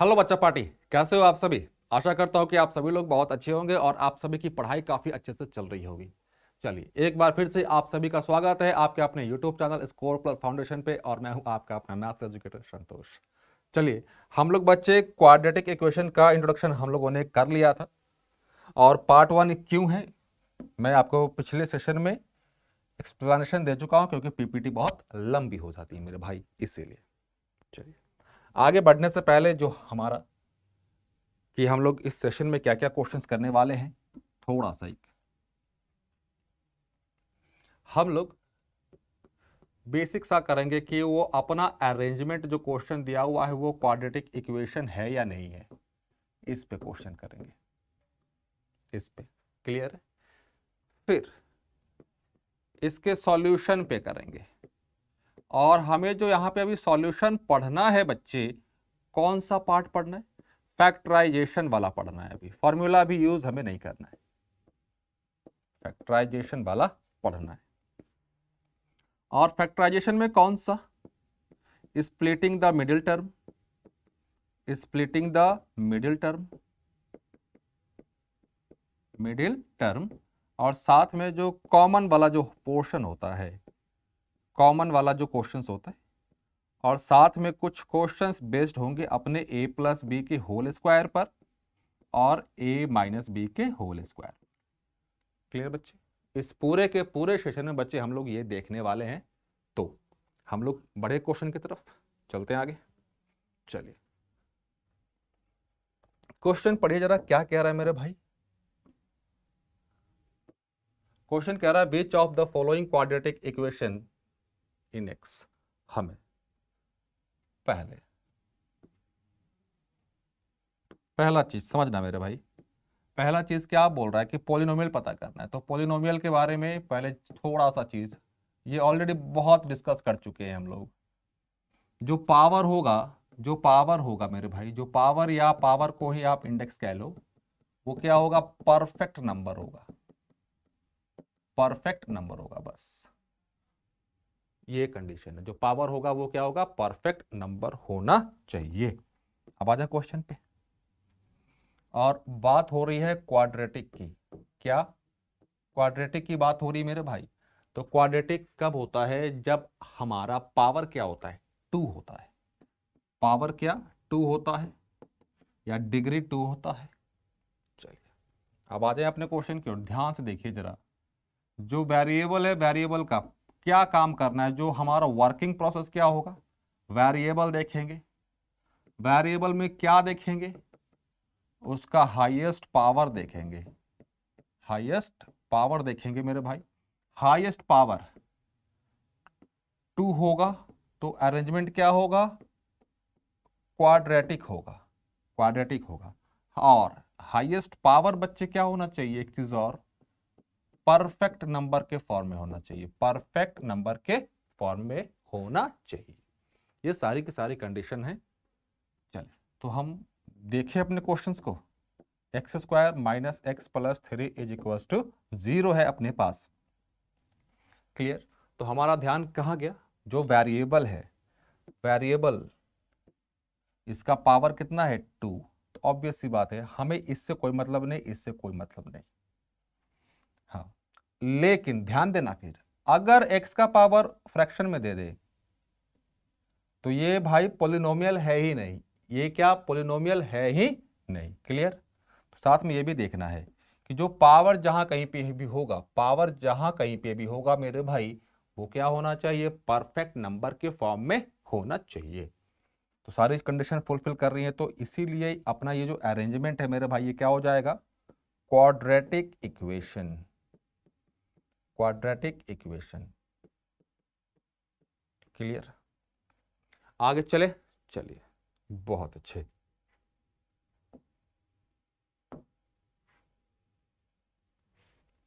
Hello बच्चा party कैसे हो आप सभी आशा करता हूँ कि आप सभी लोग बहुत अच्छे होंगे और आप सभी की पढ़ाई काफ़ी अच्छे से चल रही होगी चलिए एक बार फिर से आप सभी का स्वागत है आपके अपने YouTube channel score plus foundation पे और मैं हूँ आपका अपना मैथ्स एजुकेटर संतोष चलिए हम लोग बच्चे क्वाड्रेटिक इक्वेशन का इंट्रोडक्शन हम लोगों ने कर लिया था और पार्ट वन क्यों है मैं आपको पिछले सेशन में एक्सप्लेनेशन दे चुका हूँ क्योंकि पीपीटी बहुत लंबी हो जाती है मेरे भाई इसीलिए चलिए आगे बढ़ने से पहले जो हमारा कि हम लोग इस सेशन में क्या क्या क्वेश्चंस करने वाले हैं थोड़ा सा एक हम लोग बेसिक सा करेंगे कि वो अपना अरेंजमेंट जो क्वेश्चन दिया हुआ है वो क्वाड्रेटिक इक्वेशन है या नहीं है इस पे क्वेश्चन करेंगे इस पे क्लियर है फिर इसके सॉल्यूशन पे करेंगे और हमें जो यहाँ पे अभी सॉल्यूशन पढ़ना है बच्चे कौन सा पार्ट पढ़ना है फैक्टराइजेशन वाला पढ़ना है अभी फॉर्मूला भी यूज हमें नहीं करना है फैक्टराइजेशन वाला पढ़ना है और फैक्टराइजेशन में कौन सा splitting the middle term splitting the middle term middle term और साथ में जो कॉमन वाला जो पोर्शन होता है कॉमन वाला जो क्वेश्चन होता है और साथ में कुछ क्वेश्चन बेस्ड होंगे अपने ए प्लस बी के होल स्क्वायर पर और ए माइनस बी के होल स्क्वायर क्लियर बच्चे इस पूरे के पूरे सेशन में बच्चे हम लोग ये देखने वाले हैं तो हम लोग बड़े क्वेश्चन की तरफ चलते हैं आगे चलिए क्वेश्चन पढ़िए जरा क्या कह रहा है मेरे भाई क्वेश्चन कह रहा है which of the following quadratic equation in X हमें पहले पहला चीज समझना मेरे भाई पहला चीज क्या बोल रहा है कि पोलिनोमियल पता करना है तो पोलिनोमियल के बारे में पहले थोड़ा सा चीज ये ऑलरेडी बहुत डिस्कस कर चुके हैं हम लोग जो पावर होगा जो पावर होगा मेरे भाई जो पावर या पावर को ही आप इंडेक्स कह लो वो क्या होगा परफेक्ट नंबर होगा परफेक्ट नंबर होगा बस ये कंडीशन है जो पावर होगा वो क्या होगा परफेक्ट नंबर होना चाहिए अब आ जाए क्वेश्चन पे और बात हो रही है क्वाड्रेटिक की क्या क्वाड्रेटिक की बात हो रही मेरे भाई तो क्वाड्रेटिक कब होता है जब हमारा पावर क्या होता है टू होता है पावर क्या टू होता है या डिग्री टू होता है चलिए अब आ जाए अपने क्वेश्चन की ओर ध्यान से देखिए जरा जो वेरिएबल है वेरिएबल का क्या काम करना है जो हमारा वर्किंग प्रोसेस क्या होगा वेरिएबल देखेंगे वेरिएबल में क्या देखेंगे उसका हाईएस्ट पावर देखेंगे हाईएस्ट पावर देखेंगे मेरे भाई हाईएस्ट पावर टू होगा तो अरेंजमेंट क्या होगा क्वाड्रेटिक होगा क्वाड्रेटिक होगा और हाईएस्ट पावर बच्चे क्या होना चाहिए एक चीज और परफेक्ट नंबर के फॉर्म में होना चाहिए परफेक्ट नंबर के फॉर्म में होना चाहिए ये सारी की सारी कंडीशन है चले तो हम देखें अपने क्वेश्चंस को X square minus x plus three is equal to zero है अपने पास क्लियर तो हमारा ध्यान कहाँ गया जो वेरिएबल है वेरिएबल इसका पावर कितना है टू तो ऑब्वियस सी बात है हमें इससे कोई मतलब नहीं इससे कोई मतलब नहीं हाँ लेकिन ध्यान देना फिर अगर एक्स का पावर फ्रैक्शन में दे दे तो ये भाई पोलिनोमियल है ही नहीं ये क्या पोलिनोमियल है ही नहीं क्लियर तो साथ में ये भी देखना है कि जो पावर जहां कहीं पे भी होगा पावर जहां कहीं पे भी होगा मेरे भाई वो क्या होना चाहिए परफेक्ट नंबर के फॉर्म में होना चाहिए तो सारी कंडीशन फुलफिल कर रही है तो इसीलिए अपना ये जो अरेंजमेंट है मेरे भाई ये क्या हो जाएगा quadratic equation quadratic equation clear आगे चले चलिए बहुत अच्छे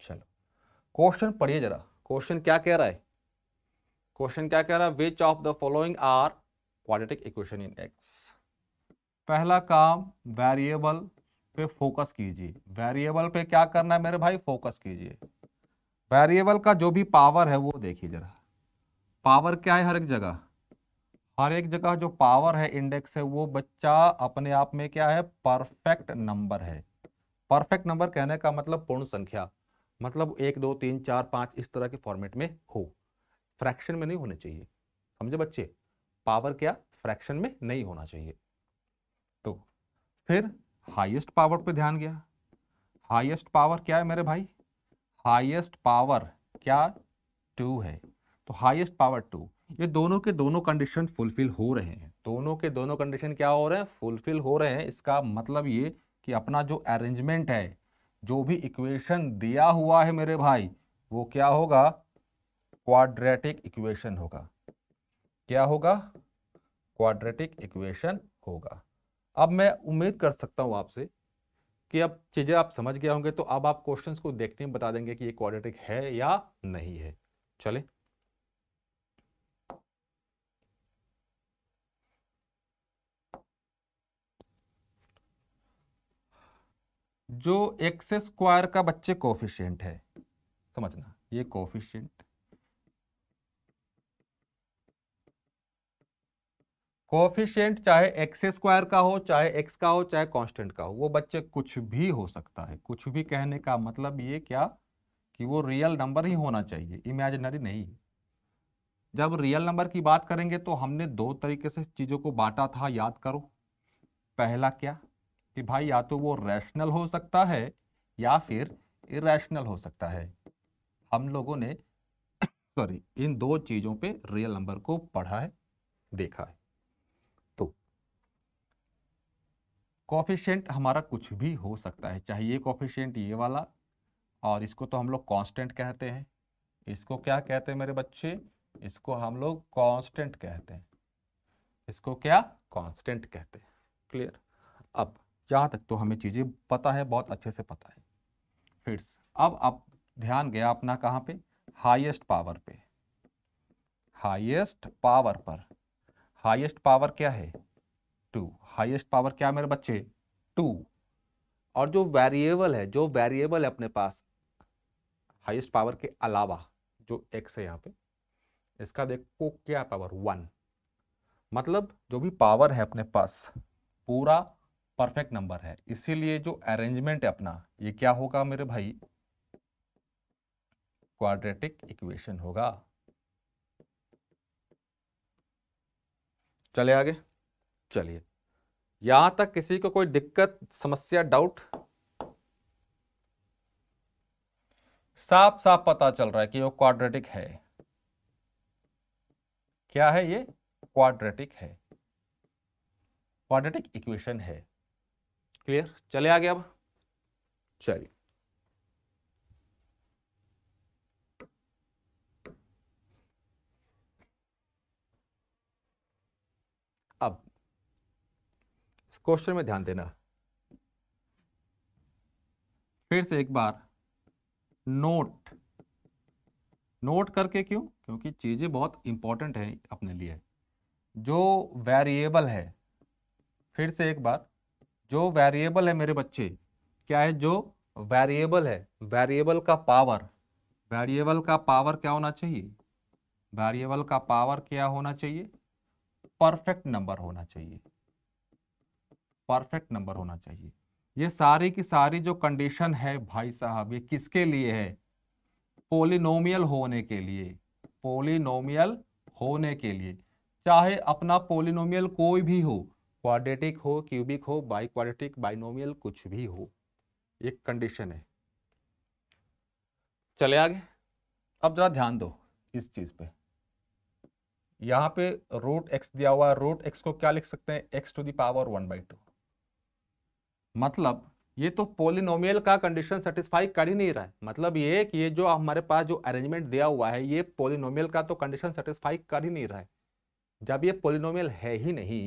चलो क्वेश्चन पढ़िए जरा क्वेश्चन क्या कह रहा है क्वेश्चन क्या कह रहा है which of the following are quadratic equation in X पहला काम वेरिएबल पे फोकस कीजिए वेरिएबल पे क्या करना है मेरे भाई फोकस कीजिए वेरिएबल का जो भी पावर है वो देखिए जरा पावर क्या है हर एक जगह हर एक जगह जो पावर है इंडेक्स है वो बच्चा अपने आप में क्या है परफेक्ट नंबर है परफेक्ट नंबर कहने का मतलब पूर्ण संख्या मतलब एक दो तीन चार पाँच इस तरह के फॉर्मेट में हो फ्रैक्शन में नहीं होने चाहिए समझे बच्चे पावर क्या फ्रैक्शन में नहीं होना चाहिए तो फिर हाईएस्ट पावर पे ध्यान गया हाईएस्ट पावर क्या है मेरे भाई हाईएस्ट पावर क्या टू है तो हाईएस्ट पावर टू ये दोनों के दोनों कंडीशन फुलफिल हो रहे हैं दोनों के दोनों कंडीशन क्या हो रहे हैं फुलफिल हो रहे हैं इसका मतलब ये कि अपना जो अरेंजमेंट है जो भी इक्वेशन दिया हुआ है मेरे भाई वो क्या होगा क्वाड्रेटिक इक्वेशन होगा क्या होगा क्वाड्रेटिक इक्वेशन होगा अब मैं उम्मीद कर सकता हूँ आपसे कि अब चीज़ें आप समझ गए होंगे तो अब आप क्वेश्चन को देखते हैं बता देंगे कि ये क्वाड्रेटिक है या नहीं है चले जो एक्स स्क्वायर का बच्चे कोफिशियंट है समझना ये कोफिशियंट कोफिशियंट चाहे एक्स स्क्वायर का हो चाहे एक्स का हो चाहे कांस्टेंट का हो वो बच्चे कुछ भी हो सकता है कुछ भी कहने का मतलब ये क्या कि वो रियल नंबर ही होना चाहिए इमेजिनरी नहीं जब रियल नंबर की बात करेंगे तो हमने दो तरीके से चीज़ों को बांटा था याद करो पहला क्या कि भाई या तो वो रैशनल हो सकता है या फिर इरेशनल हो सकता है हम लोगों ने सॉरी इन दो चीज़ों पे रियल नंबर को पढ़ा है देखा है कॉफिशेंट हमारा कुछ भी हो सकता है चाहे ये कॉफिशेंट ये वाला और इसको तो हम लोग कॉन्स्टेंट कहते हैं इसको क्या कहते हैं मेरे बच्चे इसको हम लोग कॉन्स्टेंट कहते हैं इसको क्या कॉन्स्टेंट कहते हैं क्लियर अब जहाँ तक तो हमें चीज़ें पता है बहुत अच्छे से पता है फिर अब आप ध्यान गया अपना कहाँ पे हाईएस्ट पावर पे हाईएस्ट पावर पर हाईएस्ट पावर क्या है टू हाईएस्ट पावर क्या है मेरे बच्चे टू और जो वेरिएबल है जो वेरिएबल है अपने पास हाईएस्ट पावर के अलावा जो एक्स है यहाँ पे इसका देखो क्या पावर वन मतलब जो भी पावर है अपने पास पूरा परफेक्ट नंबर है इसीलिए जो अरेंजमेंट है अपना ये क्या होगा मेरे भाई क्वाड्रेटिक इक्वेशन होगा चले आगे चलिए यहां तक किसी को कोई दिक्कत समस्या डाउट साफ साफ पता चल रहा है कि वो क्वाड्रेटिक है क्या है ये क्वाड्रेटिक है क्वाड्रेटिक इक्वेशन है क्लियर चले आगे अब चलिए क्वेश्चन में ध्यान देना फिर से एक बार नोट नोट करके क्यों क्योंकि चीज़ें बहुत इंपॉर्टेंट हैं अपने लिए जो वेरिएबल है फिर से एक बार जो वेरिएबल है मेरे बच्चे क्या है जो वेरिएबल है वेरिएबल का पावर वेरिएबल का पावर क्या होना चाहिए वेरिएबल का पावर क्या होना चाहिए परफेक्ट नंबर होना चाहिए परफेक्ट नंबर होना चाहिए ये सारी की सारी जो कंडीशन है भाई साहब ये किसके लिए है पोलिनोमियल होने के लिए पोलिनोमियल होने के लिए चाहे अपना पोलिनोमियल कोई भी हो क्वाड्रेटिक हो क्यूबिक हो बाई क्वाड्रेटिक बाइनोमियल कुछ भी हो एक कंडीशन है चले आगे अब जरा ध्यान दो इस चीज पे यहां पे रूट एक्स दिया हुआ है रूट एक्स को क्या लिख सकते हैं X to the power one by two मतलब ये तो पोलिनोमियल का कंडीशन सेटिस्फाई कर ही नहीं रहा है मतलब ये कि ये जो हमारे पास जो अरेंजमेंट दिया हुआ है ये पोलिनोमियल का तो कंडीशन सेटिस्फाई कर ही नहीं रहा है जब ये पोलिनोमियल है ही नहीं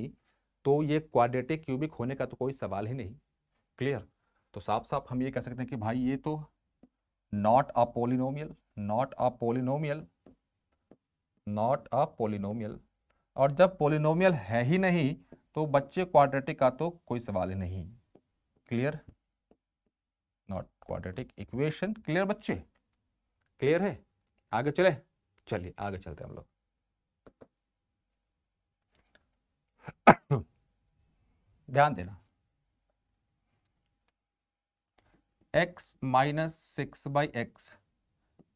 तो ये क्वाड्रेटिक क्यूबिक होने का तो कोई सवाल ही नहीं क्लियर तो साफ साफ हम ये कह सकते हैं कि भाई ये तो not a polynomial not a polynomial not a polynomial और जब पोलिनोमियल है ही नहीं तो बच्चे क्वाड्रेटिक का तो कोई सवाल ही नहीं clear not quadratic equation clear बच्चे क्लियर है आगे चले चलिए आगे चलते हम लोग ध्यान देना x minus six by X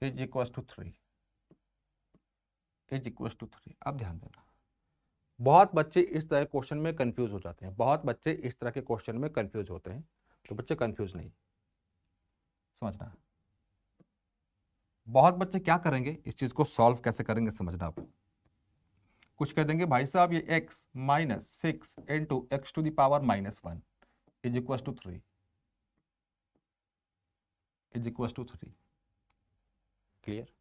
is equal to three is equal to three अब ध्यान देना बहुत बच्चे इस तरह के क्वेश्चन में कंफ्यूज हो जाते हैं बहुत बच्चे इस तरह के क्वेश्चन में कंफ्यूज होते हैं तो बच्चे कंफ्यूज नहीं समझना बहुत बच्चे क्या करेंगे इस चीज को सॉल्व कैसे करेंगे समझना आप कुछ कह देंगे भाई साहब ये x minus six into X to the power minus one is equal to three is equal to three clear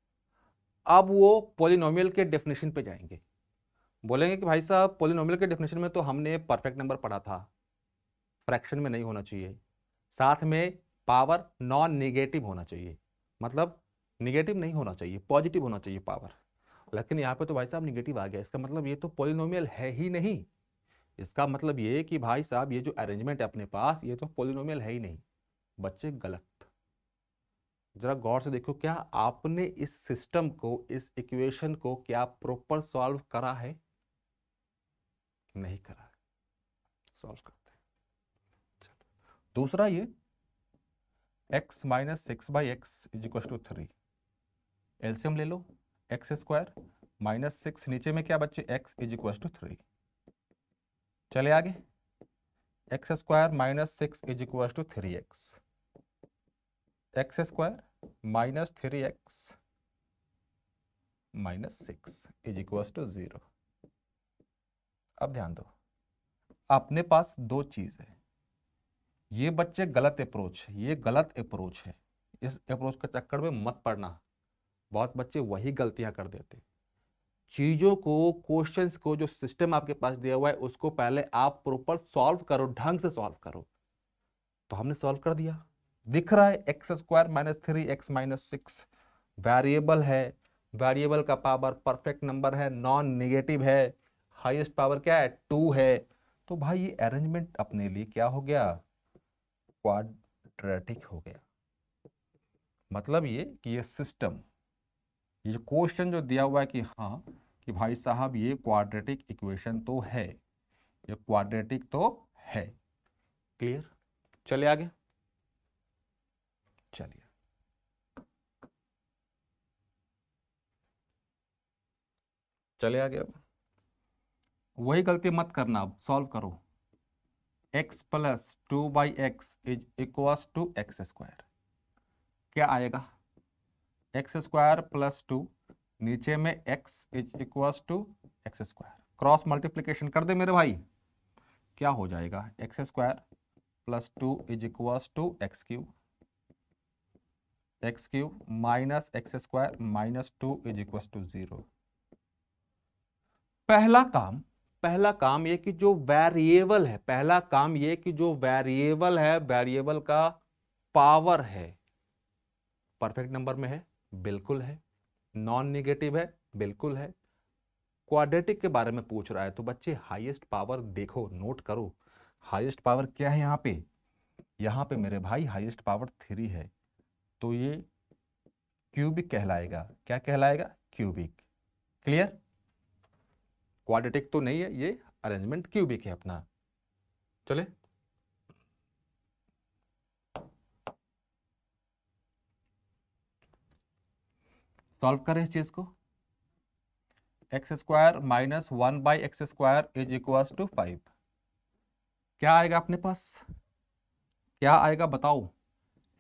अब वो पोलिनोमियल के डेफिनेशन पे जाएंगे बोलेंगे कि भाई साहब पोलिनोमियल के डेफिनेशन में तो हमने परफेक्ट नंबर पढ़ा था फ्रैक्शन में नहीं होना चाहिए साथ में पावर नॉन निगेटिव होना चाहिए मतलब निगेटिव नहीं होना चाहिए पॉजिटिव होना चाहिए पावर लेकिन यहाँ पे तो भाई साहब निगेटिव आ गया इसका मतलब ये तो पोलिनोमियल है ही नहीं इसका मतलब ये कि भाई साहब ये जो अरेंजमेंट है अपने पास ये तो पोलिनोमियल है ही नहीं बच्चे गलत जरा गौर से देखो क्या आपने इस सिस्टम को इस इक्वेशन को क्या प्रॉपर सॉल्व करा है नहीं करा है सॉल्व करते हैं दूसरा ये x minus six by X is equal to three LCM ले लो एक्स स्क्वायर माइनस सिक्स नीचे में क्या बच्चे x is equal to three चले आगे X square minus six is equal to three X X square minus three x minus six is equal to zero अब ध्यान दो अपने पास दो चीज है ये बच्चे गलत अप्रोच है ये गलत अप्रोच है इस अप्रोच के चक्कर में मत पड़ना बहुत बच्चे वही गलतियां कर देते चीज़ों को क्वेश्चंस को जो सिस्टम आपके पास दिया हुआ है उसको पहले आप प्रॉपर सॉल्व करो ढंग से सॉल्व करो तो हमने सॉल्व कर दिया दिख रहा है x square minus three x minus six variable है वेरिएबल का पावर परफेक्ट नंबर है नॉन निगेटिव है हाईएस्ट पावर क्या है टू है तो भाई ये अरेंजमेंट अपने लिए क्या हो गया क्वाड्रेटिक हो गया मतलब ये कि ये सिस्टम ये जो क्वेश्चन जो दिया हुआ है कि हाँ कि भाई साहब ये क्वाड्रेटिक इक्वेशन तो है ये क्वाड्रेटिक तो है क्लियर चले आगे चलिए चले आगे अब वही गलती मत करना अब सॉल्व करो x plus two by X is equals to x square क्या आएगा एक्स स्क्वायर प्लस टू नीचे में x is equals to x square cross multiplication कर दे मेरे भाई क्या हो जाएगा X square plus two is equals to X cube X cube minus X square minus two is equals to zero पहला काम पहला काम ये कि जो वेरिएबल है पहला काम ये कि जो वेरिएबल है वेरिएबल का पावर है परफेक्ट नंबर में है बिल्कुल है नॉन निगेटिव है बिल्कुल है क्वाड्रेटिक के बारे में पूछ रहा है तो बच्चे हाईएस्ट पावर देखो नोट करो हाईएस्ट पावर क्या है यहाँ पे यहाँ पे मेरे भाई हाईएस्ट पावर थ्री है तो ये क्यूबिक कहलाएगा क्या कहलाएगा क्यूबिक क्लियर क्वाड्रेटिक तो नहीं है ये अरेंजमेंट क्यूबिक है अपना चले सॉल्व करें इस चीज को X square minus one by X square is equal to five क्या आएगा अपने पास क्या आएगा बताओ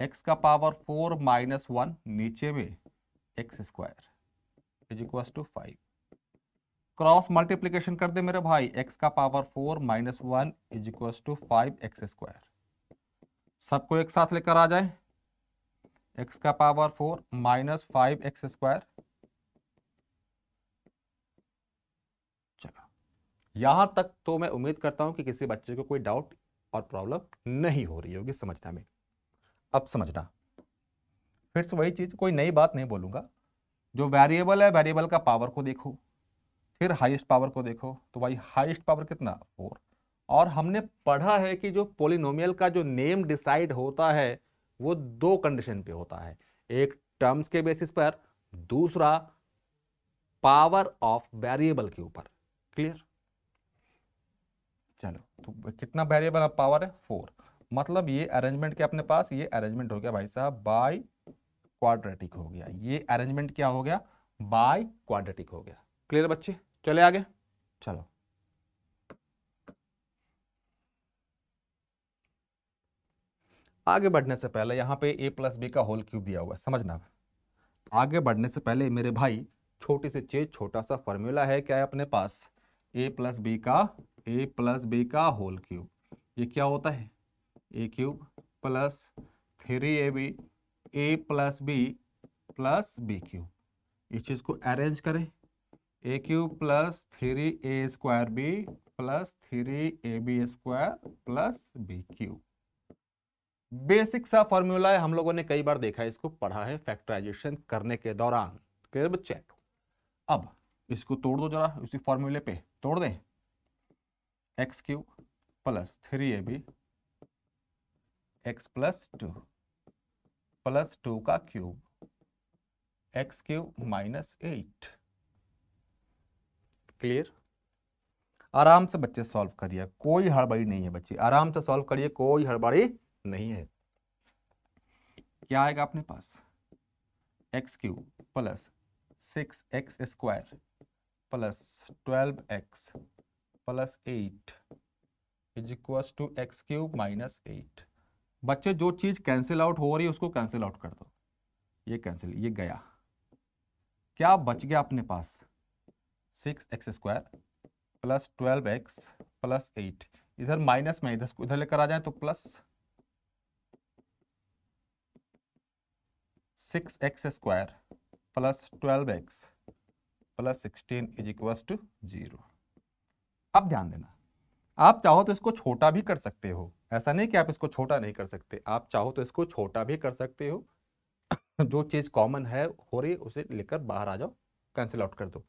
एक्स का पावर फोर माइनस वन नीचे में X square is equal to five cross multiplication कर दे मेरे भाई एक्स का power four minus one is equal to five X square सबको एक साथ लेकर आ जाए एक्स का power four minus five X square चलो यहां तक तो मैं उम्मीद करता हूं कि किसी बच्चे को कोई डाउट और प्रॉब्लम नहीं हो रही होगी समझना में अब समझना फिर से वही चीज कोई नई बात नहीं बोलूंगा जो वेरिएबल है वेरिएबल का पावर को देखो फिर हाईएस्ट पावर को देखो तो भाई हाईएस्ट पावर कितना फोर और हमने पढ़ा है कि जो पोलिनोमियल का जो नेम डिसाइड होता है वो दो कंडीशन पे होता है एक टर्म्स के बेसिस पर दूसरा पावर ऑफ वेरिएबल के ऊपर क्लियर चलो तो कितना वेरिएबल ऑफ पावर है फोर मतलब ये अरेंजमेंट क्या अपने पास ये अरेंजमेंट हो गया भाई साहब बाय क्वाड्रेटिक हो गया ये अरेंजमेंट क्या हो गया बाय क्वाड्रेटिक हो गया क्लियर बच्चे चले आगे चलो आगे बढ़ने से पहले यहाँ पे ए प्लस बी का होल क्यूब दिया हुआ है समझना आगे बढ़ने से पहले मेरे भाई छोटी से चीज छोटा सा फॉर्मूला है क्या है अपने पास ए प्लस बी का ए प्लस बी का होल क्यूब ये क्या होता है A cube plus three A B A plus B plus B cube इस चीज़ को अरेंज करें A cube plus three A square B plus three A B square plus B cube basic सा formula है हम लोगों ने कई बार देखा है इसको पढ़ा है फैक्टराइजेशन करने के दौरान क्लियर बच्चे अब इसको तोड़ दो जरा उसी फॉर्मूले पे तोड़ दें X cube plus three A B X plus two plus two का cube X cube minus eight clear आराम से बच्चे सॉल्व करिए कोई हड़बड़ी नहीं है बच्चे आराम से सॉल्व करिए कोई हड़बड़ी नहीं है क्या आएगा अपने पास X cube plus six x square plus twelve X plus eight is equals to X cube minus eight बच्चे जो चीज़ कैंसिल आउट हो रही है उसको कैंसिल आउट कर दो ये कैंसिल ये गया क्या बच गया अपने पास six x square plus twelve X plus eight इधर माइनस में इधर इधर लेकर आ जाए तो plus six x square plus twelve X plus sixteen is equal to zero अब ध्यान देना आप चाहो तो इसको छोटा भी कर सकते हो ऐसा नहीं कि आप इसको छोटा नहीं कर सकते आप चाहो तो इसको छोटा भी कर सकते हो जो चीज़ कॉमन है हो रही उसे लेकर बाहर आ जाओ कैंसिल आउट कर दो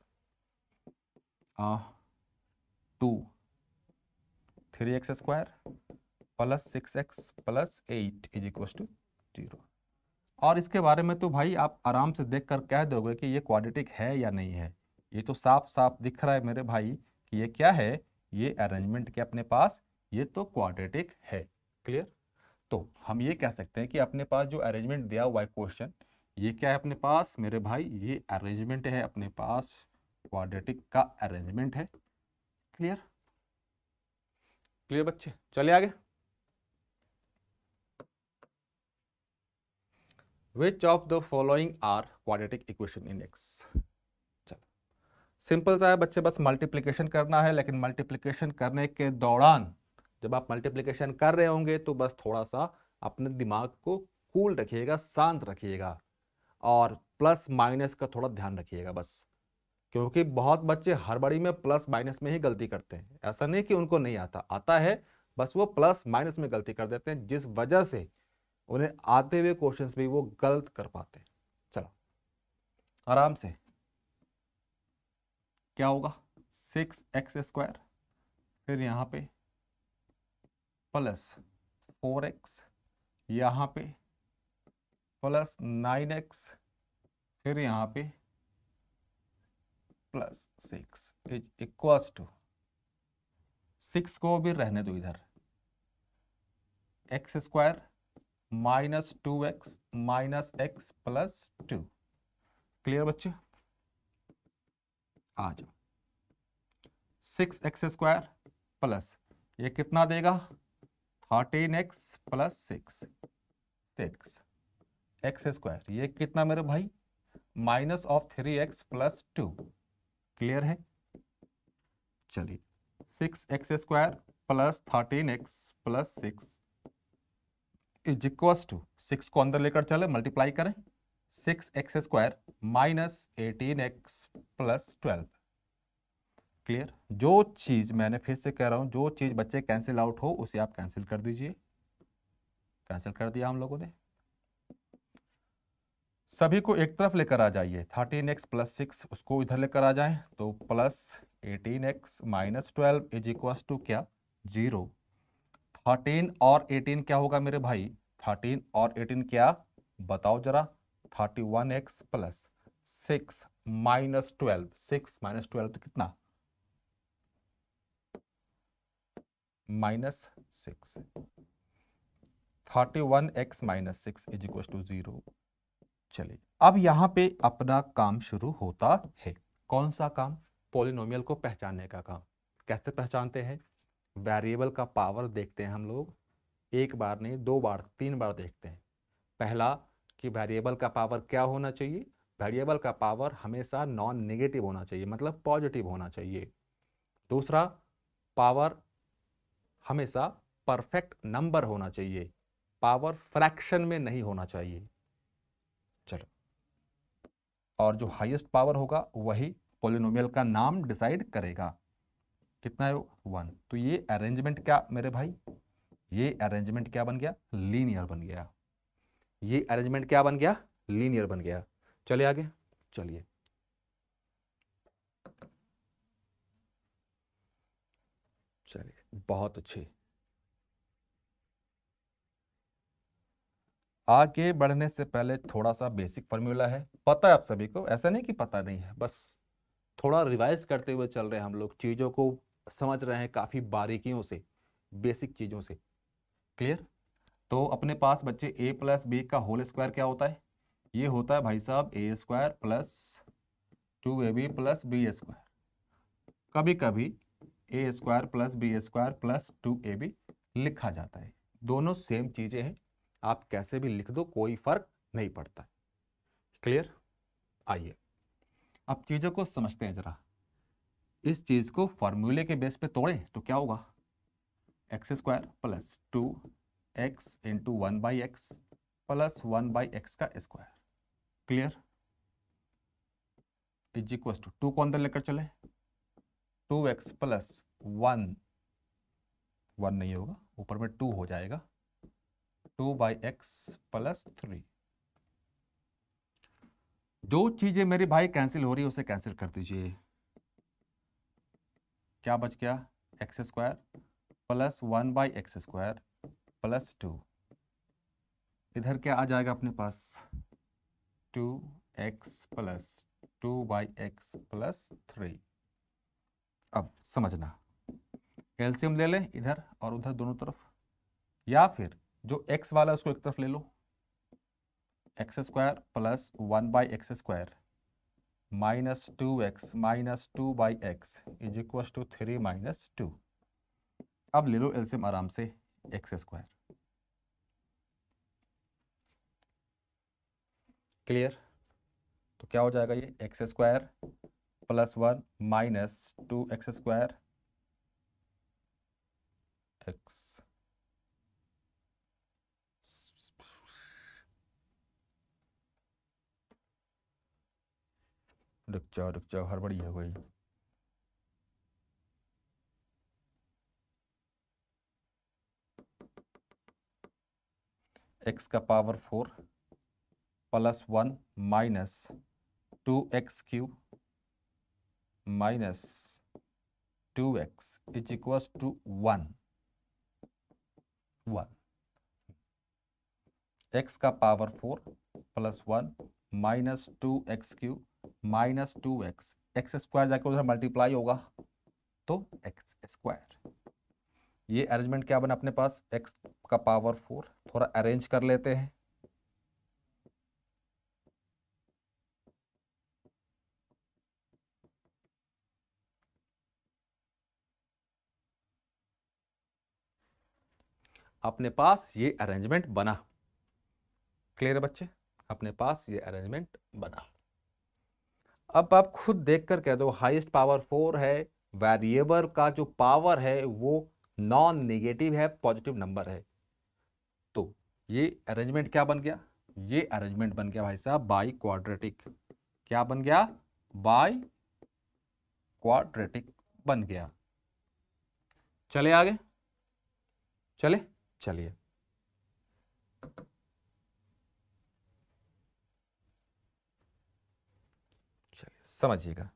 two three x square plus six x plus eight is equal to zero और इसके बारे में तो भाई आप आराम से देख कर कह दोगे कि ये क्वाड्रेटिक है या नहीं है ये तो साफ साफ दिख रहा है मेरे भाई कि ये क्या है ये अरेंजमेंट के अपने पास ये तो क्वाड्रेटिक है क्लियर तो हम ये कह सकते हैं कि अपने पास जो अरेंजमेंट दिया हुआ है क्वेश्चन ये क्या है अपने पास मेरे भाई ये अरेंजमेंट है अपने पास क्वाड्रेटिक का अरेंजमेंट है क्लियर क्लियर बच्चे चले आगे which of the following are quadratic equation in X चलो सिंपल सा है बच्चे बस मल्टीप्लीकेशन करना है लेकिन मल्टीप्लीकेशन करने के दौरान जब आप मल्टीप्लीकेशन कर रहे होंगे तो बस थोड़ा सा अपने दिमाग को कूल रखिएगा शांत रखिएगा और प्लस माइनस का थोड़ा ध्यान रखिएगा बस क्योंकि बहुत बच्चे हर बड़ी में प्लस माइनस में ही गलती करते हैं ऐसा नहीं कि उनको नहीं आता आता है बस वो प्लस माइनस में गलती कर देते हैं जिस वजह से उन्हें आते हुए क्वेश्चंस भी वो गलत कर पाते हैं चलो आराम से क्या होगा सिक्स एक्स स्क्वायर फिर यहाँ पे प्लस फोर एक्स यहाँ पे प्लस नाइन एक्स फिर यहाँ पे plus six is equal to six को भी रहने दो इधर X square minus two x minus x plus two clear बच्चे आ जाओ सिक्स एक्स स्क्वायर प्लस ये कितना देगा thirteen X plus six six x square ये कितना मेरे भाई minus of three x plus two clear है चलिए six x square plus thirteen X plus six is equals to six को अंदर लेकर चले मल्टीप्लाई करें six x square minus eighteen x plus twelve clear जो चीज़ मैंने फिर से कह रहा हूं जो चीज़ बच्चे कैंसिल आउट हो उसे आप कैंसिल कर दीजिए कैंसिल कर दिया हम लोगों ने सभी को एक तरफ लेकर आ जाइए थर्टीन एक्स प्लस सिक्स उसको इधर लेकर आ जाए तो plus eighteen X minus twelve is equal to क्या जीरो थर्टीन और एटीन क्या होगा मेरे भाई थर्टीन और एटीन क्या बताओ जरा thirty one x plus six minus twelve six minus twelve तो कितना minus six thirty one X minus six is equal to zero चलिए अब यहाँ पे अपना काम शुरू होता है कौन सा काम पोलिनोमियल को पहचानने का काम कैसे पहचानते हैं वेरिएबल का पावर देखते हैं हम लोग एक बार नहीं दो बार तीन बार देखते हैं पहला कि वेरिएबल का पावर क्या होना चाहिए वेरिएबल का पावर हमेशा नॉन नेगेटिव होना चाहिए मतलब पॉजिटिव होना चाहिए दूसरा पावर हमेशा परफेक्ट नंबर होना चाहिए पावर फ्रैक्शन में नहीं होना चाहिए और जो हाईएस्ट पावर होगा वही पोलिनोमियल का नाम डिसाइड करेगा कितना है वन तो ये अरेंजमेंट क्या मेरे भाई ये अरेंजमेंट क्या बन गया लीनियर बन गया ये अरेंजमेंट क्या बन गया लीनियर बन गया चले आगे चलिए चलिए बहुत अच्छे आगे बढ़ने से पहले थोड़ा सा बेसिक फॉर्मूला है पता है आप सभी को ऐसा नहीं कि पता नहीं है बस थोड़ा रिवाइज करते हुए चल रहे हैं हम लोग चीज़ों को समझ रहे हैं काफ़ी बारीकियों से बेसिक चीज़ों से क्लियर तो अपने पास बच्चे ए प्लस बी का होल स्क्वायर क्या होता है ये होता है भाई साहब A square plus two A B plus B square कभी कभी A square plus B square plus two A B लिखा जाता है दोनों सेम चीज़ें हैं आप कैसे भी लिख दो कोई फर्क नहीं पड़ता क्लियर आइए अब चीज़ों को समझते हैं ज़रा इस चीज़ को फॉर्मूले के बेस पे तोड़ें तो क्या होगा x square plus two X into one by X plus one by X का square clear is equal to two को अंदर लेकर चले two x plus one one नहीं होगा ऊपर में टू हो जाएगा two by X plus three जो चीजें मेरे भाई कैंसिल हो रही है उसे कैंसिल कर दीजिए क्या बच गया X square plus one by X square plus two इधर क्या आ जाएगा अपने पास two x plus two by X plus three अब समझना कैल्शियम ले लें इधर और उधर दोनों तरफ या फिर जो x वाला उसको एक तरफ ले लो X square plus one by X square minus two x minus two by X is equal to three minus two अब ले लो एल्सियम आराम से एक्स स्क्वायर क्लियर तो क्या हो जाएगा ये X square plus one minus two x square X रुक जाओ रुक जाओ हड़बड़ी है कोई एक्स का power four plus one minus two X cube minus two X is equals to one one X का power four plus one minus two X cube minus two X X square जाके उधर multiply होगा तो x square ये arrangement क्या बना अपने पास एक्स का पावर फोर थोड़ा अरेंज कर लेते हैं अपने पास ये अरेंजमेंट बना क्लियर है बच्चे अपने पास ये अरेंजमेंट बना अब आप खुद देख कर कह दो हाईएस्ट पावर फोर है वेरिएबल का जो पावर है वो नॉन नेगेटिव है पॉजिटिव नंबर है तो ये अरेंजमेंट क्या बन गया ये अरेंजमेंट बन गया भाई साहब बाई क्वाड्रेटिक क्या बन गया बाई क्वाड्रेटिक बन गया चले आगे चले चलिए समझिएगा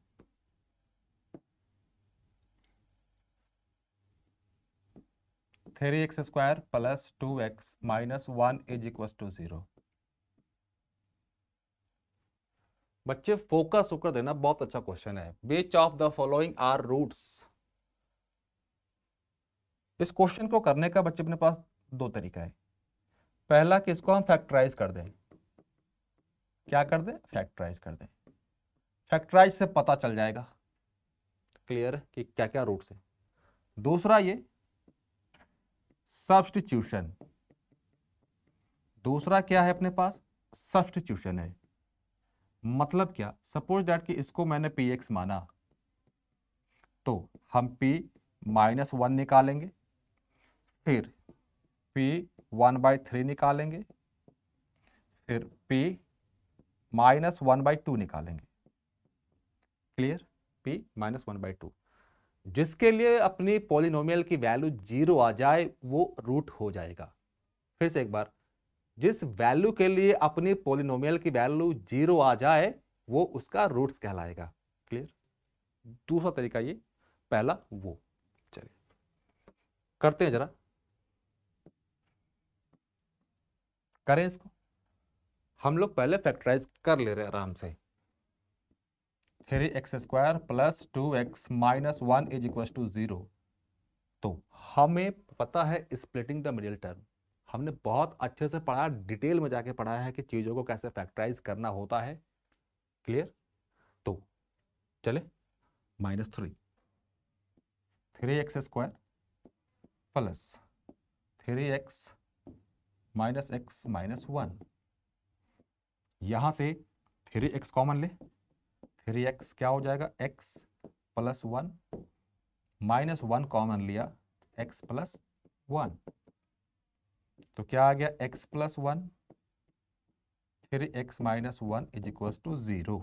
three x square plus two x minus one is equal to zero बच्चे फोकस होकर देना बहुत अच्छा क्वेश्चन है which of the following are roots इस क्वेश्चन को करने का बच्चे अपने पास दो तरीका है पहला कि इसको हम फैक्टराइज कर दें क्या कर दें फैक्टराइज कर दें फैक्टराइज से पता चल जाएगा क्लियर कि क्या क्या रूट्स है दूसरा ये सब्सटीट्यूशन दूसरा क्या है अपने पास सब्सटीट्यूशन है मतलब क्या सपोज दैट कि इसको मैंने पी एक्स माना तो हम पी माइनस वन निकालेंगे फिर पी वन बाई थ्री निकालेंगे फिर p minus one by two निकालेंगे clear p minus one by two जिसके लिए अपनी पॉलिनोमियल की वैल्यू जीरो आ जाए वो रूट हो जाएगा फिर से एक बार जिस वैल्यू के लिए अपनी पोलिनोमियल की वैल्यू जीरो आ जाए वो उसका रूट्स कहलाएगा क्लियर दूसरा तरीका ये पहला वो चलिए करते हैं जरा करें इसको हम लोग पहले फैक्टराइज कर ले रहे हैं आराम से three x square plus two x minus one is equal to zero तो हमें पता है स्प्लिटिंग द मिडिल टर्म हमने बहुत अच्छे से पढ़ा डिटेल में जाके पढ़ा है कि चीज़ों को कैसे फैक्टराइज करना होता है क्लियर तो चले minus three three x square plus three x minus x minus one यहां से थ्री एक्स कॉमन ले फिर एक्स क्या हो जाएगा x plus one minus one common लिया एक्स प्लस वन तो क्या आ गया एक्स प्लस वन फिर x minus one is equal to zero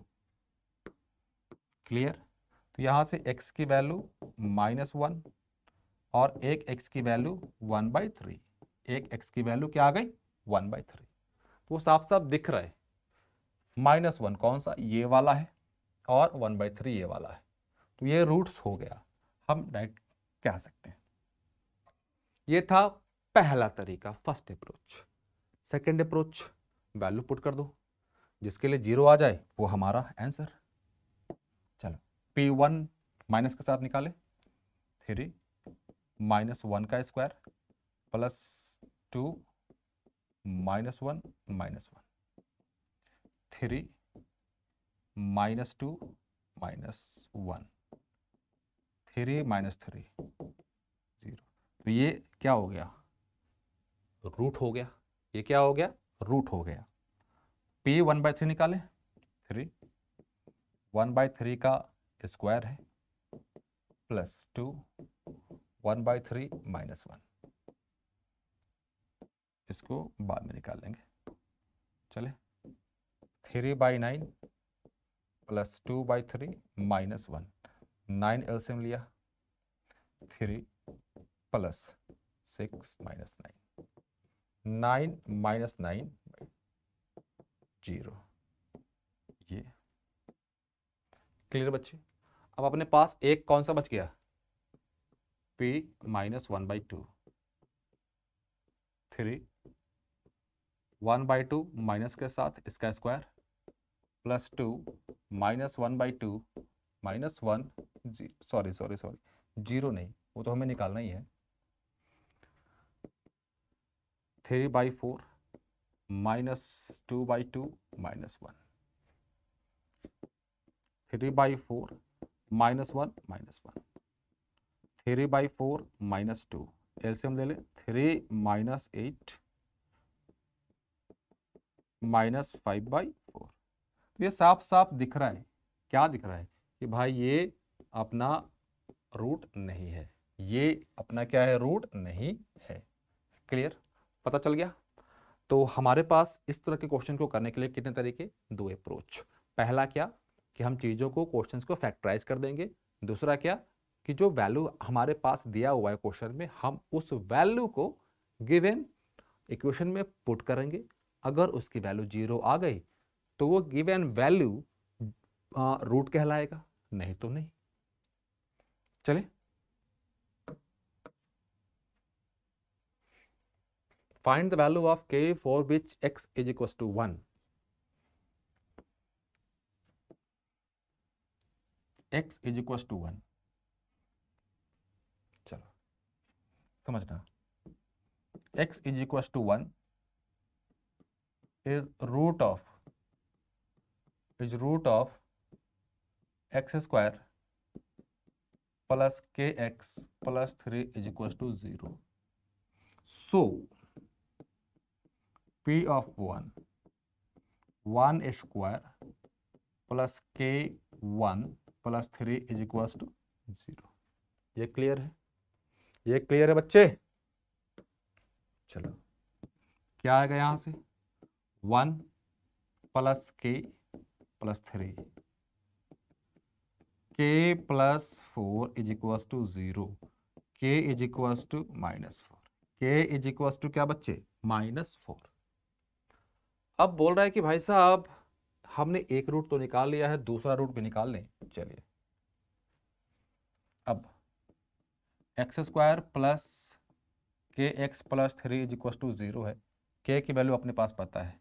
clear तो यहां से एक्स की वैल्यू माइनस वन और एक एक्स की वैल्यू वन बाई थ्री एक एक्स की वैल्यू क्या आ गई वन बाई थ्री तो साफ साफ दिख रहा है माइनस वन कौन सा ये वाला है और वन बाई थ्री ये वाला है तो ये रूट्स हो गया हम डायरेक्ट कह सकते हैं ये था पहला तरीका first approach second approach value put कर दो जिसके लिए जीरो आ जाए वो हमारा आंसर चलो पी वन माइनस के साथ निकाले थ्री माइनस वन का square plus two minus one minus one three minus two minus one three minus three zero तो ये क्या हो गया रूट हो गया ये क्या हो गया रूट हो गया पी वन बाई थ्री निकाले थ्री वन बाय थ्री का स्क्वायर है plus two one by three minus one इसको बाद में निकाल लेंगे चले three by nine plus two by three minus one nine LCM लिया three plus six minus nine nine minus nine zero ये क्लियर बच्चे अब अपने पास एक कौन सा बच गया p minus one by two three one by two minus के साथ इसका square plus two minus one by two minus one जी सॉरी सॉरी सॉरी जीरो नहीं वो तो हमें निकालना ही है three by four minus two by two minus one three by four minus one minus one three by four minus two हम ले लें three minus eight minus five by तो ये साफ साफ दिख रहा है क्या दिख रहा है कि भाई ये अपना रूट नहीं है ये अपना क्या है रूट नहीं है क्लियर पता चल गया तो हमारे पास इस तरह के क्वेश्चन को करने के लिए कितने तरीके दो अप्रोच पहला क्या कि हम चीज़ों को क्वेश्चंस को फैक्टराइज कर देंगे दूसरा क्या कि जो वैल्यू हमारे पास दिया हुआ है क्वेश्चन में हम उस वैल्यू को गिवन इक्वेशन में पुट करेंगे अगर उसकी वैल्यू जीरो आ गई तो वो एन वैल्यू रूट कहलाएगा नहीं तो नहीं चले find the value of k for which x is equal to one x is equal to one चलो समझना x is equal to one is root of is root of x square plus k x plus three is equal to zero so p of one one square plus k one plus three is equal to zero ये clear है ये clear है बच्चे चलो क्या आएगा यहां से one plus k plus three k plus four is equals to zero k is equal to minus four k is equal to क्या बच्चे माइनस फोर अब बोल रहा है कि भाई साहब हमने एक रूट तो निकाल लिया है दूसरा रूट भी निकाल लें चलिए अब x square plus k x plus three is equal to zero है के की वैल्यू अपने पास पता है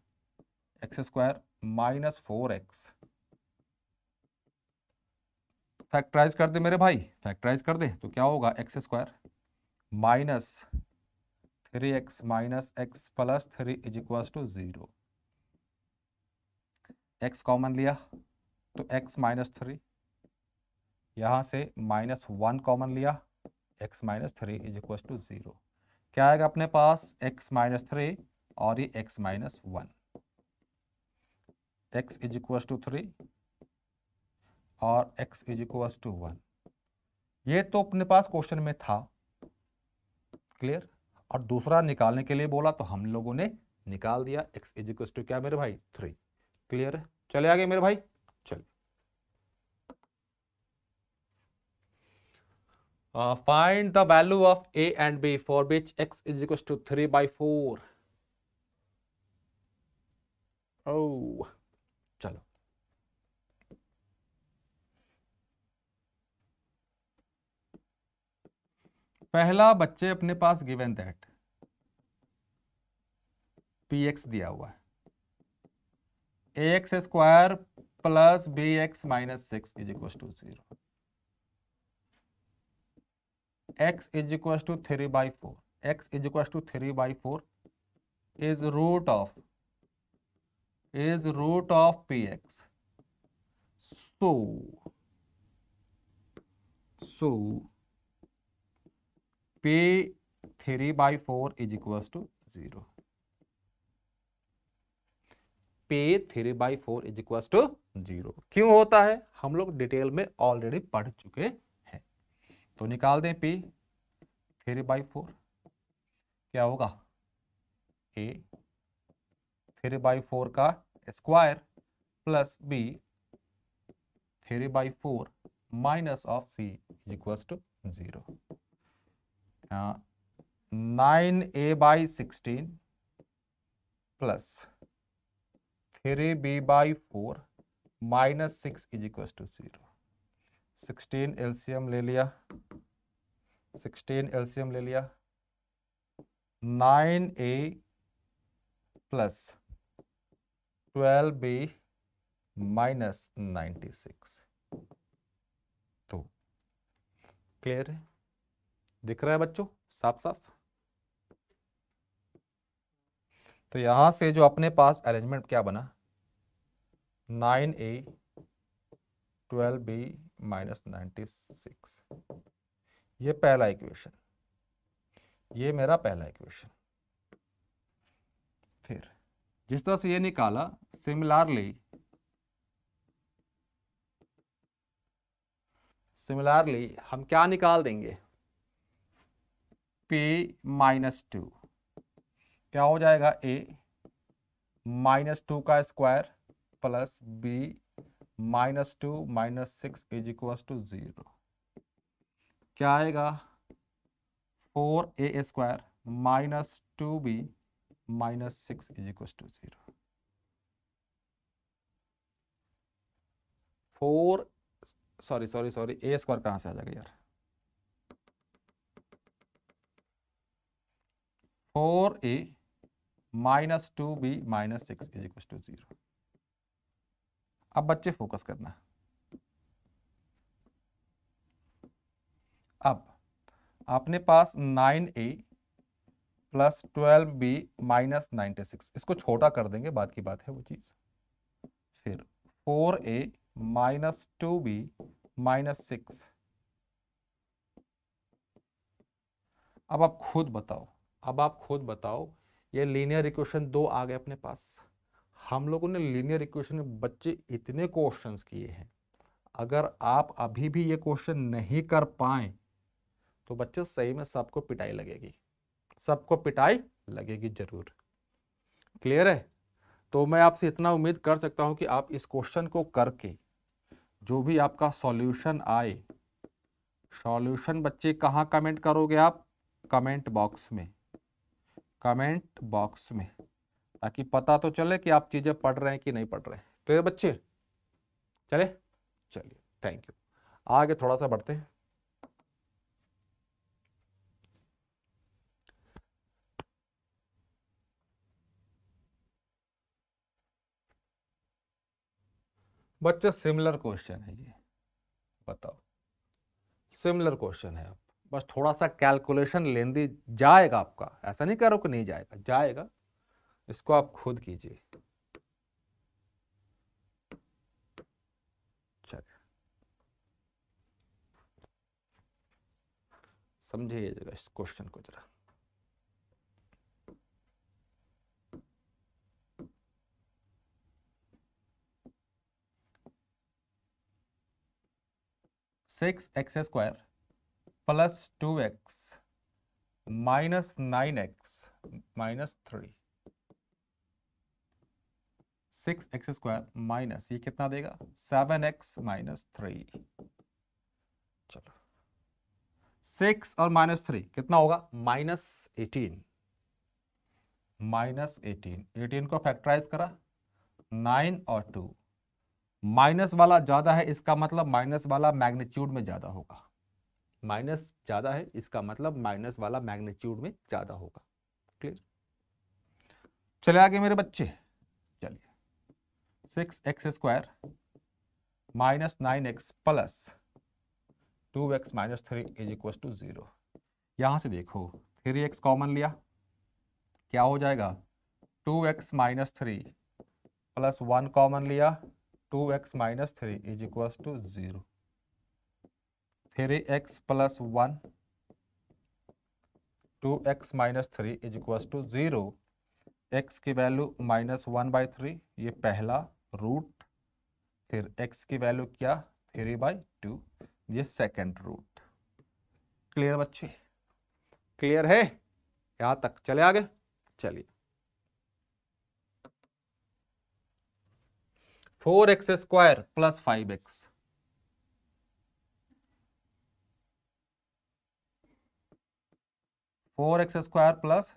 x square minus four x factorise कर दे मेरे भाई फैक्ट्राइज कर दे तो क्या होगा x square minus three x minus x plus three is equal to zero x common लिया तो एक्स माइनस थ्री यहां से माइनस वन कॉमन लिया x minus three is equal to zero क्या आएगा अपने पास एक्स माइनस थ्री और ये x minus one x is equal to three और x is equal to one ये तो अपने पास क्वेश्चन में था क्लियर और दूसरा निकालने के लिए बोला तो हम लोगों ने निकाल दिया x इज इक्वल टू क्या मेरे भाई थ्री क्लियर है चले आगे मेरे भाई चल find the value of a and b for which x is equal to three by four Oh. पहला बच्चे अपने पास गिवन दैट पी एक्स दिया हुआ a x square plus b x minus six is equal to zero x is equal to three by four x is equal to three by four is root of is root of p x so so p three by four is equal to zero पे three by four is equals to zero क्यों होता है हम लोग detail में already पढ़ चुके हैं तो निकाल दें पी थ्री बाई फोर क्या होगा ए थ्री बाई फोर का square plus b three by four minus of c is equals to zero nine a by sixteen plus three b by four minus six is equal to zero sixteen LCM ले लिया sixteen LCM ले लिया nine a plus twelve b minus ninety six तो clear है दिख रहा है बच्चों साफ साफ तो यहां से जो अपने पास अरेंजमेंट क्या बना nine a twelve b minus ninety six ये पहला इक्वेशन ये मेरा पहला इक्वेशन फिर जिस तरह से ये निकाला सिमिलरली सिमिलरली हम क्या निकाल देंगे पी माइनस टू क्या हो जाएगा ए माइनस टू का square plus b minus two minus six is equal to zero क्या आएगा four a square minus two b minus six is equal to zero four sorry sorry sorry a square कहां से आ जाएगा यार four a minus two b minus six is equal to zero अब बच्चे focus करना अब अपने पास nine a plus twelve b minus ninety six इसको छोटा कर देंगे बाद की बात है वो चीज़ फिर four a minus two b minus six अब आप खुद बताओ अब आप खुद बताओ ये लीनियर इक्वेशन दो आ गए अपने पास हम लोगों ने लीनियर इक्वेशन में बच्चे इतने क्वेश्चंस किए हैं अगर आप अभी भी ये क्वेश्चन नहीं कर पाए तो बच्चे सही में सबको पिटाई लगेगी सबको पिटाई लगेगी जरूर क्लियर है तो मैं आपसे इतना उम्मीद कर सकता हूं कि आप इस क्वेश्चन को करके जो भी आपका सॉल्यूशन आए सॉल्यूशन बच्चे कहाँ कमेंट करोगे आप कमेंट बॉक्स में कमेंट बॉक्स में ताकि पता तो चले कि आप चीज़ें पढ़ रहे हैं कि नहीं पढ़ रहे हैं तो ये बच्चे चले चलिए थैंक यू आगे थोड़ा सा बढ़ते हैं बच्चा सिमिलर क्वेश्चन है ये बताओ सिमिलर क्वेश्चन है आप बस थोड़ा सा कैलकुलेशन दी जाएगा आपका ऐसा नहीं कह रहा कि नहीं जाएगा जाएगा इसको आप खुद कीजिए समझिए जरा इस क्वेश्चन को जरा six x square plus two x minus nine x minus three six x square minus ये कितना देगा सेवन एक्स माइनस थ्री चलो सिक्स और माइनस थ्री कितना होगा minus eighteen minus eighteen eighteen को फैक्टराइज करा नाइन और टू माइनस वाला ज्यादा है इसका मतलब माइनस वाला मैग्नीट्यूड में ज्यादा होगा माइनस ज़्यादा है इसका मतलब माइनस वाला मैग्नीट्यूड में ज़्यादा होगा क्लियर चले आगे मेरे बच्चे चलिए six x square minus nine x plus two x minus three is equal to zero यहाँ से देखो थ्री एक्स कॉमन लिया क्या हो जाएगा two x minus three plus one common लिया two x minus three is equal to zero three x plus one two x minus three is equal to zero x की value minus one by three ये पहला root फिर x की value क्या three by two ये second root clear बच्चे clear है यहां तक चले आगे चलिए four x square plus five x four x square plus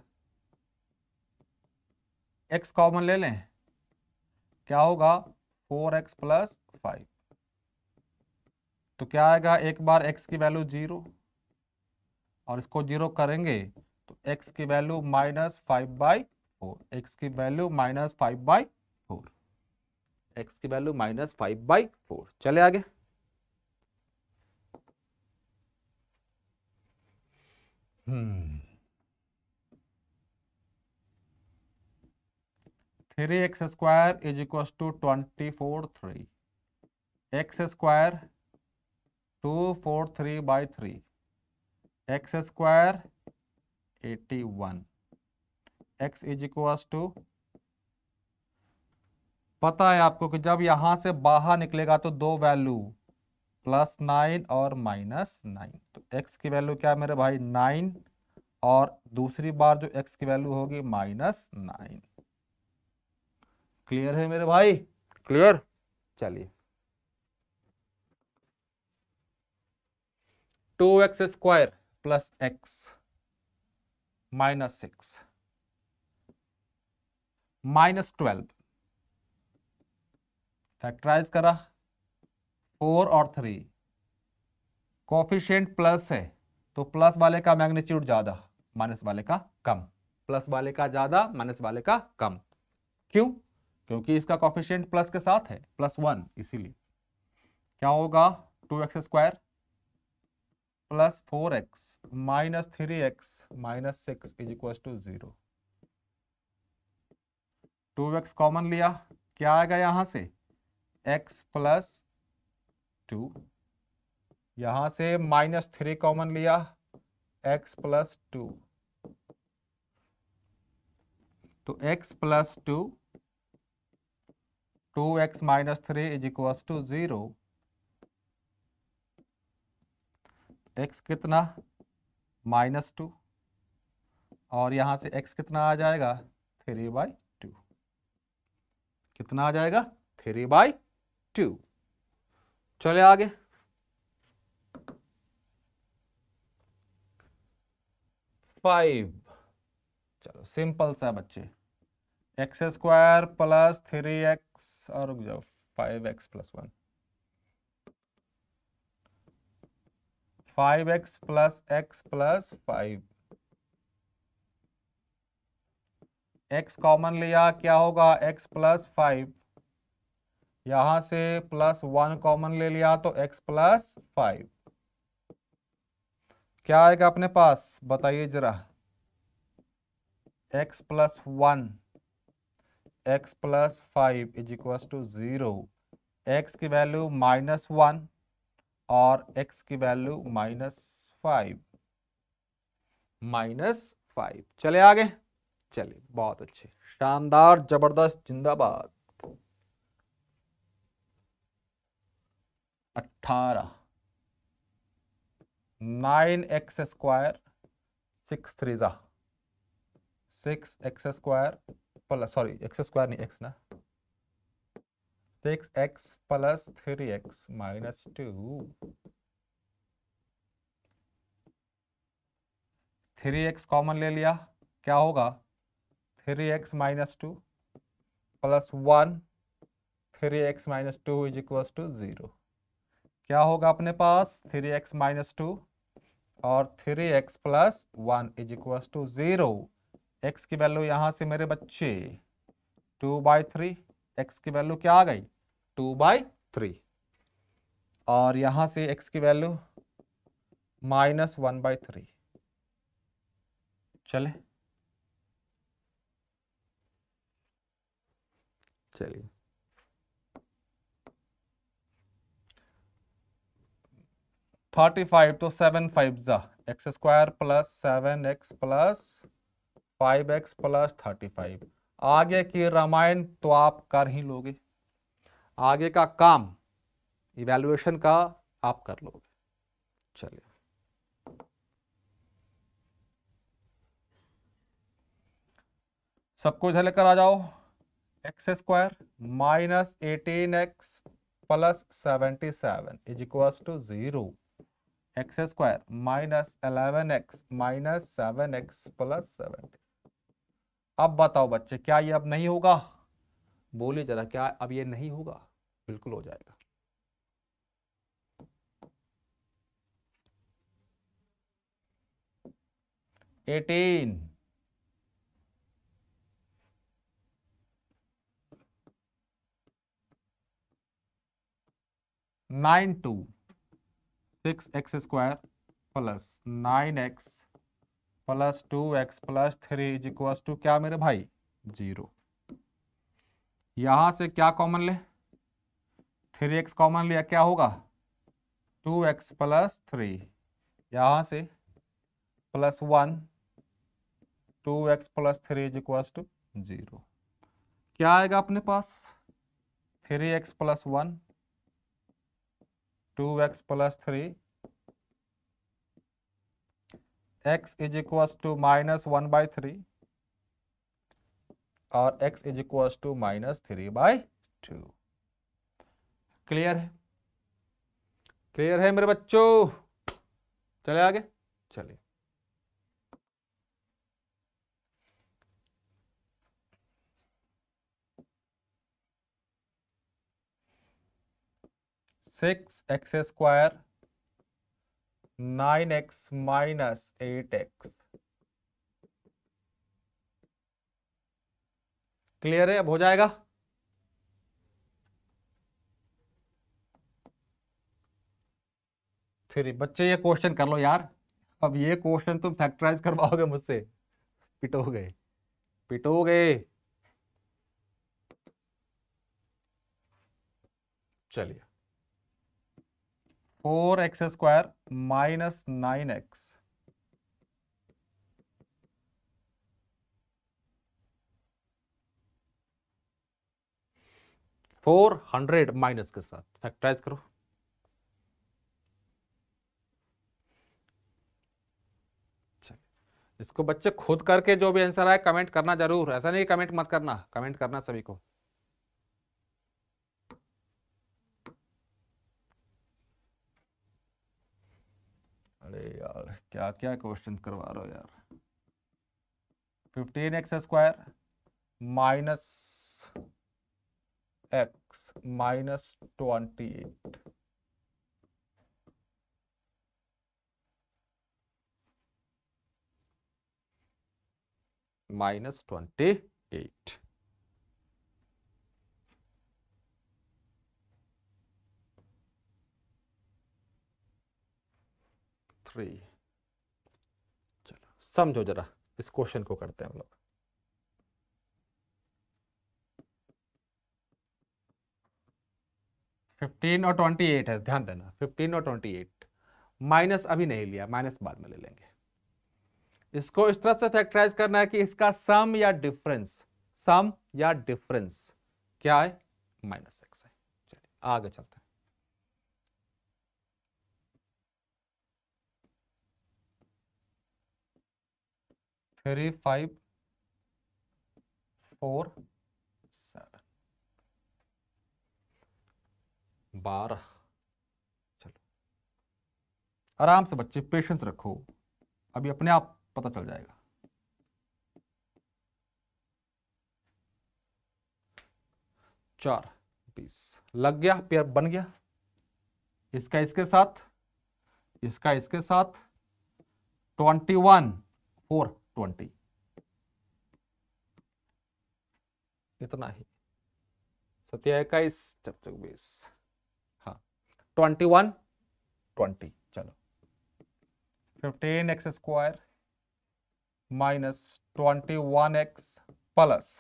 x common ले लें क्या होगा फोर एक्स प्लस फाइव तो क्या आएगा एक बार एक्स की वैल्यू जीरो और इसको जीरो करेंगे तो एक्स की value minus five by four x की value minus five by four x की value minus five by four चले आगे हम्म three x square is equal to twenty four three x square two four three by three x square eighty one x is equal to पता है आपको कि जब यहां से बाहर निकलेगा तो दो वैल्यू प्लस नाइन और माइनस नाइन तो एक्स की वैल्यू क्या है मेरे भाई नाइन और दूसरी बार जो एक्स की वैल्यू होगी माइनस नाइन क्लियर है मेरे भाई क्लियर चलिए two x square plus x minus six minus twelve factorise करा फोर और थ्री कॉफिशियंट प्लस है तो प्लस वाले का मैग्नीट्यूड ज्यादा माइनस वाले का कम प्लस वाले का ज्यादा माइनस वाले का कम क्यों क्योंकि इसका कॉफिशियंट प्लस के साथ है प्लस वन इसीलिए क्या होगा two x square plus four x minus three x minus six is equal to zero two x common लिया क्या आएगा यहां से एक्स प्लस टू यहां से माइनस थ्री कॉमन लिया एक्स प्लस टू तो x plus two two x minus three is equal to zero x कितना माइनस टू और यहां से एक्स कितना आ जाएगा थ्री बाई टू कितना आ जाएगा थ्री बाई टू चले आगे फाइव चलो सिंपल सा बच्चे x square plus three x और जाओ five x plus one five x plus x plus five x common लिया क्या होगा एक्स प्लस फाइव यहां से प्लस वन कॉमन ले लिया तो एक्स प्लस फाइव क्या आएगा अपने पास बताइए जरा x plus one x plus five is equal to zero x की वैल्यू माइनस वन और एक्स की value minus five minus five चले आगे चलिए बहुत अच्छे शानदार जबरदस्त जिंदाबाद अठारह nine x square six three ज़ा six x square plus sorry x square नहीं एक्स ना six x plus three x minus two three x common ले लिया क्या होगा three x minus two plus one three x minus two is equal to zero क्या होगा अपने पास थ्री एक्स माइनस टू और three x plus one is equal to zero x की वैल्यू यहां से मेरे बच्चे टू बाई थ्री एक्स की वैल्यू क्या आ गई टू बाई थ्री और यहां से एक्स की value minus one by three चले चलिए थर्टी फाइव तो सेवन फाइव जा x square plus seven x plus five x plus thirty five आगे की रामायण तो आप कर ही लोगे आगे का काम इवेल्युएशन का आप कर लोगे चलिए सबको इधर लेकर आ जाओ x square minus eighteen x plus seventy seven is equal to zero x square minus eleven x minus seven x plus seventy अब बताओ बच्चे क्या ये अब नहीं होगा बोलिए जरा क्या अब ये नहीं होगा बिल्कुल हो जाएगा eighteen nine two six x square plus nine x plus two x plus three is equal to क्या मेरे भाई जीरो यहां से क्या कॉमन ले थ्री एक्स कॉमन लिया क्या होगा टू एक्स प्लस थ्री यहाँ से plus one two x plus three is equal to zero क्या आएगा अपने पास three x plus one two x plus three x is equals to minus one by three और x is equals to minus three by two clear है clear है मेरे बच्चों चले आगे चलिए six x square nine x minus eight x clear है अब हो जाएगा फिर बच्चे ये क्वेश्चन कर लो यार अब ये क्वेश्चन तुम फैक्टराइज करवाओगे मुझसे पिटो गए पिटो गए चलिए four x square minus nine x four hundred minus के साथ फैक्टराइज करो इसको बच्चे खुद करके जो भी आंसर आए कमेंट करना जरूर ऐसा नहीं कमेंट मत करना कमेंट करना सभी को अरे यार क्या क्या क्वेश्चन करवा रहे हो यार fifteen x square minus x minus twenty eight minus twenty eight three चलो समझो जरा इस क्वेश्चन को करते हैं हम लोग फिफ्टीन और ट्वेंटी एट है ध्यान देना फिफ्टीन और ट्वेंटी एट माइनस अभी नहीं लिया माइनस बाद में ले लेंगे इसको इस तरह से फैक्टराइज करना है कि इसका सम या डिफरेंस सम या डिफरेंस क्या है माइनस एक्स है चलिए आगे चलते हैं थ्री फाइव फोर सेवन बारह चलो आराम से बच्चे पेशेंस रखो अभी अपने आप पता चल जाएगा चार बीस लग गया पेयर बन गया इसका इसके साथ इसका इसके साथ ट्वेंटी वन फोर ट्वेंटी इतना ही सत्या इक्कीस जब बीस हाँ ट्वेंटी वन ट्वेंटी चलो fifteen x square minus twenty one x plus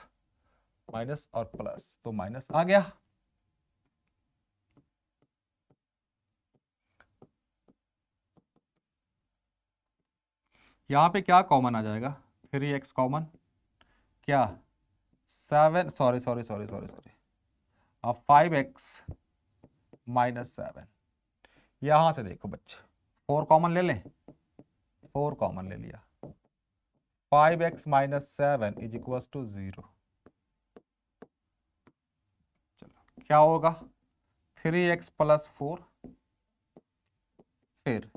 minus और प्लस तो माइनस आ गया यहाँ पे क्या कॉमन आ जाएगा थ्री एक्स कॉमन क्या seven sorry sorry sorry sorry sorry अब फाइव एक्स माइनस सेवन यहाँ से देखो बच्चे फोर कॉमन ले लें फोर कॉमन ले लिया five x minus seven is equal to zero चलो क्या होगा थ्री एक्स प्लस फोर फिर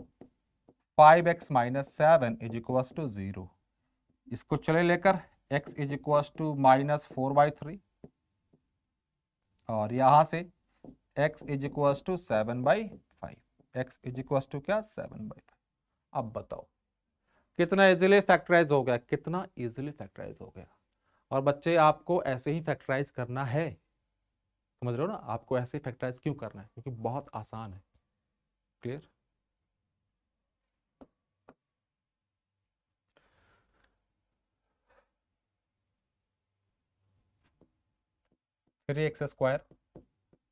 five x minus seven is equals to zero इसको चले लेकर x is equals to minus four by three और यहां से x is equals to seven by five x is equals to क्या seven by five अब बताओ कितना इजिली फैक्टराइज हो गया कितना इजिली फैक्टराइज हो गया और बच्चे आपको ऐसे ही फैक्टराइज करना है समझ रहे हो ना आपको ऐसे ही फैक्टराइज क्यों करना है क्योंकि बहुत आसान है clear three x square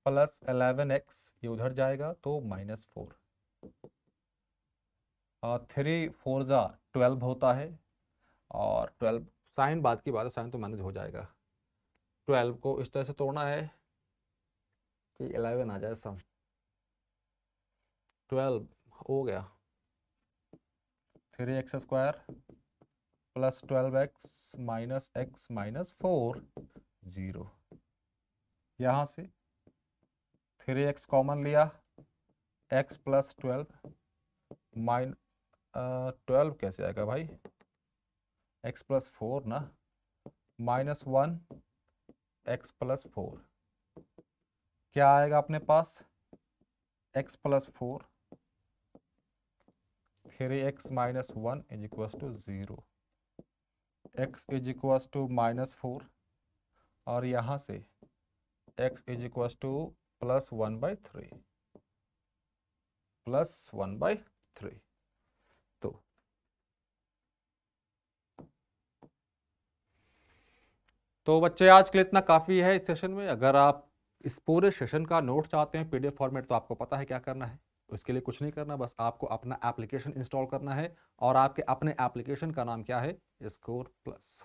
plus eleven x ये उधर जाएगा तो माइनस फोर थ्री फोर ज़ा ट्वेल्व होता है और ट्वेल्व साइन बाद की बात है साइन तो मैनेज हो जाएगा ट्वेल्व को इस तरह से तोड़ना है कि इलेवन आ जाए सम ट्वेल्व हो गया three x square plus twelve x minus x minus four zero यहाँ से थ्री एक्स कॉमन लिया x plus twelve minus twelve कैसे आएगा भाई एक्स प्लस फोर ना minus one x plus four क्या आएगा अपने पास x plus four three x minus one is equal to zero x is equal to minus four और यहाँ से x is equals to plus 1 by 3 plus 1 by 3 तो तो बच्चे आज के लिए इतना काफ़ी है इस सेशन में अगर आप इस पूरे सेशन का नोट चाहते हैं पीडीएफ फॉर्मेट तो आपको पता है क्या करना है उसके लिए कुछ नहीं करना बस आपको अपना एप्लीकेशन इंस्टॉल करना है और आपके अपने एप्लीकेशन का नाम क्या है स्कोर प्लस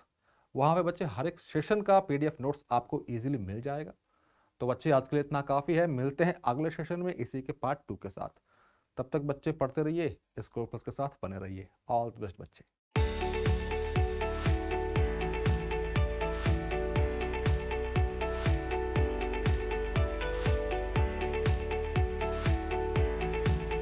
वहां पे बच्चे हर एक सेशन का पीडीएफ नोट्स आपको इजीली मिल जाएगा तो बच्चे आज के लिए इतना काफ़ी है मिलते हैं अगले सेशन में इसी के पार्ट टू के साथ तब तक बच्चे पढ़ते रहिए स्कोपस के साथ बने रहिए ऑल द बेस्ट बच्चे